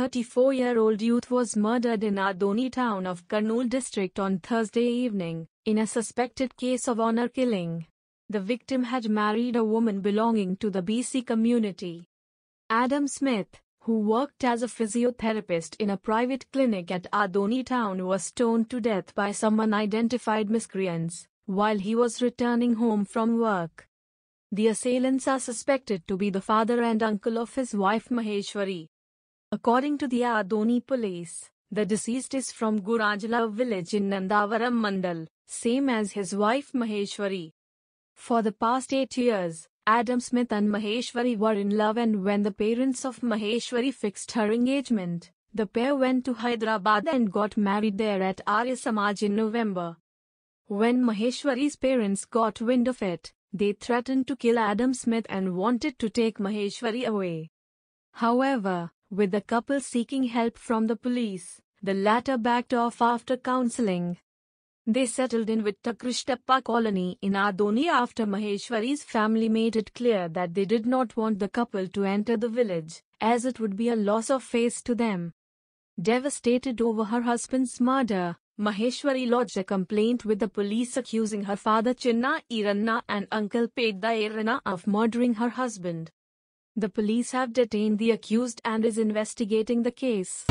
34-year-old youth was murdered in Adoni town of Kurnool district on Thursday evening, in a suspected case of honor killing. The victim had married a woman belonging to the BC community. Adam Smith, who worked as a physiotherapist in a private clinic at Adoni town was stoned to death by some unidentified miscreants, while he was returning home from work. The assailants are suspected to be the father and uncle of his wife Maheshwari. According to the Adoni police, the deceased is from Gurajla village in Nandavaram Mandal, same as his wife Maheshwari. For the past eight years, Adam Smith and Maheshwari were in love and when the parents of Maheshwari fixed her engagement, the pair went to Hyderabad and got married there at Arya Samaj in November. When Maheshwari's parents got wind of it, they threatened to kill Adam Smith and wanted to take Maheshwari away. However, with the couple seeking help from the police. The latter backed off after counseling. They settled in with Vittakrishtappa colony in Adoni after Maheshwari's family made it clear that they did not want the couple to enter the village, as it would be a loss of face to them. Devastated over her husband's murder, Maheshwari lodged a complaint with the police accusing her father Chinna Iranna and uncle Pedda Irana of murdering her husband. The police have detained the accused and is investigating the case.